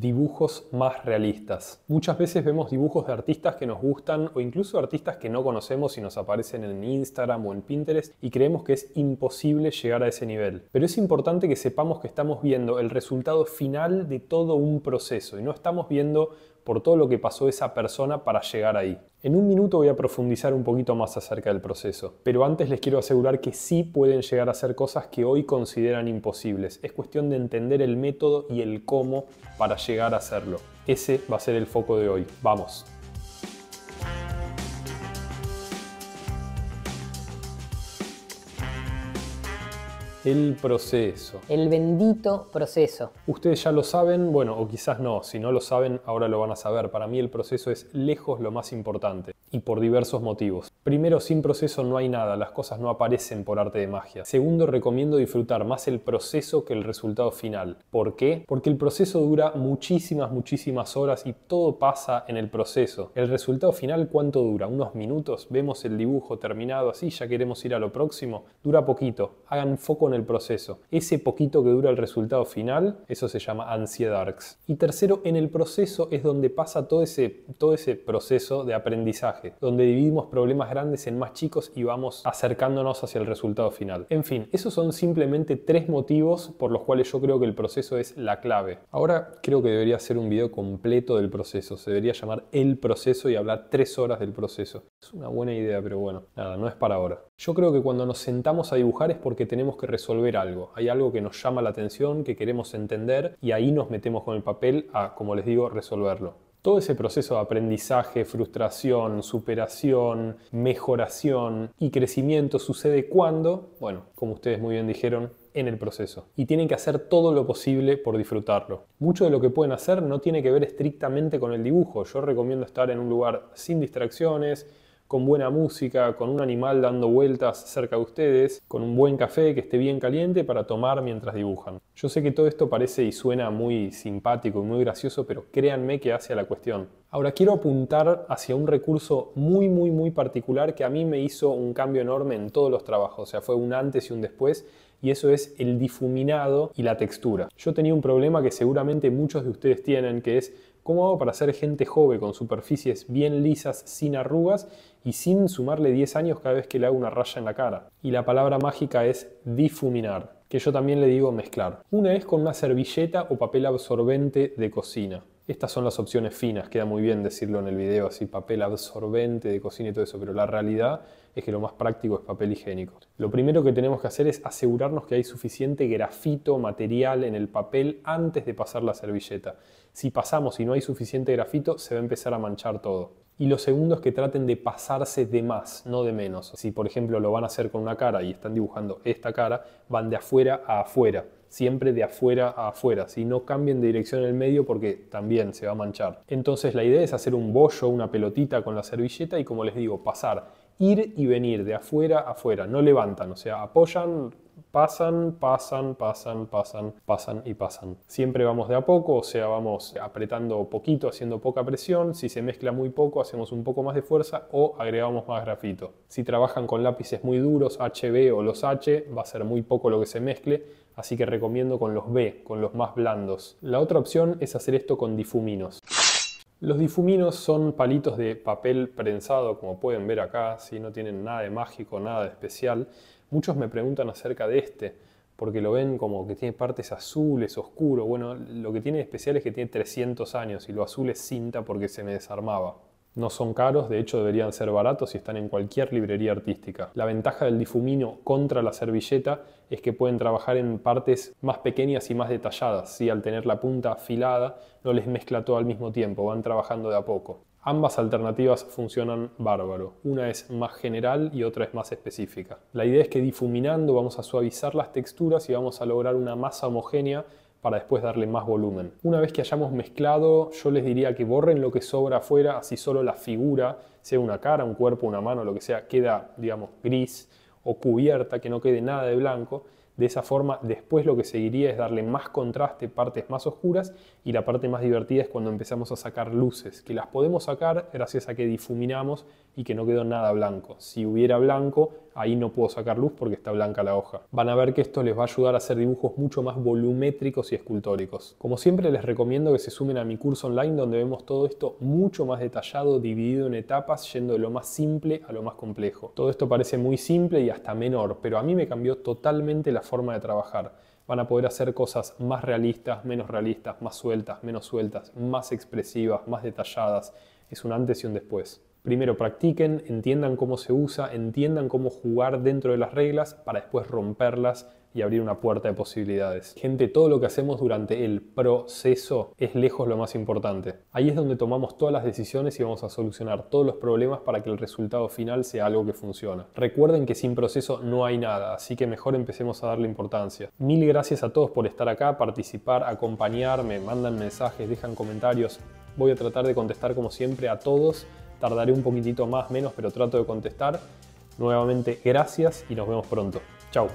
dibujos más realistas. Muchas veces vemos dibujos de artistas que nos gustan o incluso artistas que no conocemos y nos aparecen en Instagram o en Pinterest y creemos que es imposible llegar a ese nivel. Pero es importante que sepamos que estamos viendo el resultado final de todo un proceso y no estamos viendo por todo lo que pasó esa persona para llegar ahí. En un minuto voy a profundizar un poquito más acerca del proceso, pero antes les quiero asegurar que sí pueden llegar a hacer cosas que hoy consideran imposibles. Es cuestión de entender el método y el cómo para llegar a hacerlo. Ese va a ser el foco de hoy. Vamos. El proceso. El bendito proceso. Ustedes ya lo saben, bueno, o quizás no, si no lo saben, ahora lo van a saber. Para mí el proceso es lejos lo más importante y por diversos motivos. Primero, sin proceso no hay nada, las cosas no aparecen por arte de magia. Segundo, recomiendo disfrutar más el proceso que el resultado final. ¿Por qué? Porque el proceso dura muchísimas, muchísimas horas y todo pasa en el proceso. El resultado final, ¿cuánto dura? ¿Unos minutos? ¿Vemos el dibujo terminado así? ¿Ya queremos ir a lo próximo? Dura poquito. Hagan foco en el proceso. Ese poquito que dura el resultado final, eso se llama ansiedad. Y tercero, en el proceso es donde pasa todo ese, todo ese proceso de aprendizaje donde dividimos problemas grandes en más chicos y vamos acercándonos hacia el resultado final. En fin, esos son simplemente tres motivos por los cuales yo creo que el proceso es la clave. Ahora creo que debería hacer un video completo del proceso, se debería llamar el proceso y hablar tres horas del proceso. Es una buena idea, pero bueno, nada, no es para ahora. Yo creo que cuando nos sentamos a dibujar es porque tenemos que resolver algo. Hay algo que nos llama la atención, que queremos entender y ahí nos metemos con el papel a, como les digo, resolverlo todo ese proceso de aprendizaje, frustración, superación, mejoración y crecimiento sucede cuando, bueno, como ustedes muy bien dijeron, en el proceso y tienen que hacer todo lo posible por disfrutarlo. Mucho de lo que pueden hacer no tiene que ver estrictamente con el dibujo. Yo recomiendo estar en un lugar sin distracciones, con buena música, con un animal dando vueltas cerca de ustedes, con un buen café que esté bien caliente para tomar mientras dibujan. Yo sé que todo esto parece y suena muy simpático y muy gracioso, pero créanme que hace a la cuestión. Ahora quiero apuntar hacia un recurso muy muy muy particular que a mí me hizo un cambio enorme en todos los trabajos, o sea, fue un antes y un después y eso es el difuminado y la textura. Yo tenía un problema que seguramente muchos de ustedes tienen, que es ¿Cómo hago para hacer gente joven con superficies bien lisas, sin arrugas y sin sumarle 10 años cada vez que le hago una raya en la cara? Y la palabra mágica es difuminar, que yo también le digo mezclar. Una es con una servilleta o papel absorbente de cocina. Estas son las opciones finas, queda muy bien decirlo en el video, así papel absorbente de cocina y todo eso, pero la realidad es que lo más práctico es papel higiénico. Lo primero que tenemos que hacer es asegurarnos que hay suficiente grafito material en el papel antes de pasar la servilleta. Si pasamos y no hay suficiente grafito, se va a empezar a manchar todo. Y lo segundo es que traten de pasarse de más, no de menos. Si por ejemplo lo van a hacer con una cara y están dibujando esta cara, van de afuera a afuera siempre de afuera a afuera. Si no cambien de dirección en el medio porque también se va a manchar. Entonces la idea es hacer un bollo, una pelotita con la servilleta y como les digo, pasar, ir y venir de afuera a afuera. No levantan, o sea, apoyan, pasan, pasan, pasan, pasan, pasan y pasan. Siempre vamos de a poco, o sea, vamos apretando poquito, haciendo poca presión. Si se mezcla muy poco, hacemos un poco más de fuerza o agregamos más grafito. Si trabajan con lápices muy duros, HB o los H, va a ser muy poco lo que se mezcle así que recomiendo con los B, con los más blandos. La otra opción es hacer esto con difuminos. Los difuminos son palitos de papel prensado, como pueden ver acá, si no tienen nada de mágico, nada de especial. Muchos me preguntan acerca de este, porque lo ven como que tiene partes azules, oscuro. Bueno, lo que tiene de especial es que tiene 300 años y lo azul es cinta porque se me desarmaba. No son caros, de hecho deberían ser baratos y están en cualquier librería artística. La ventaja del difumino contra la servilleta es que pueden trabajar en partes más pequeñas y más detalladas, si al tener la punta afilada no les mezcla todo al mismo tiempo, van trabajando de a poco. Ambas alternativas funcionan bárbaro, una es más general y otra es más específica. La idea es que difuminando vamos a suavizar las texturas y vamos a lograr una masa homogénea para después darle más volumen. Una vez que hayamos mezclado, yo les diría que borren lo que sobra afuera, así solo la figura, sea una cara, un cuerpo, una mano, lo que sea, queda, digamos, gris o cubierta, que no quede nada de blanco. De esa forma, después lo que seguiría es darle más contraste, partes más oscuras y la parte más divertida es cuando empezamos a sacar luces, que las podemos sacar gracias a que difuminamos y que no quedó nada blanco. Si hubiera blanco, ahí no puedo sacar luz porque está blanca la hoja. Van a ver que esto les va a ayudar a hacer dibujos mucho más volumétricos y escultóricos. Como siempre les recomiendo que se sumen a mi curso online donde vemos todo esto mucho más detallado, dividido en etapas, yendo de lo más simple a lo más complejo. Todo esto parece muy simple y hasta menor, pero a mí me cambió totalmente la forma forma de trabajar. Van a poder hacer cosas más realistas, menos realistas, más sueltas, menos sueltas, más expresivas, más detalladas. Es un antes y un después. Primero practiquen, entiendan cómo se usa, entiendan cómo jugar dentro de las reglas para después romperlas y abrir una puerta de posibilidades. Gente, todo lo que hacemos durante el proceso es lejos lo más importante. Ahí es donde tomamos todas las decisiones y vamos a solucionar todos los problemas para que el resultado final sea algo que funcione. Recuerden que sin proceso no hay nada, así que mejor empecemos a darle importancia. Mil gracias a todos por estar acá, participar, acompañarme, mandan mensajes, dejan comentarios. Voy a tratar de contestar como siempre a todos. Tardaré un poquitito más, menos, pero trato de contestar. Nuevamente, gracias y nos vemos pronto. Chao.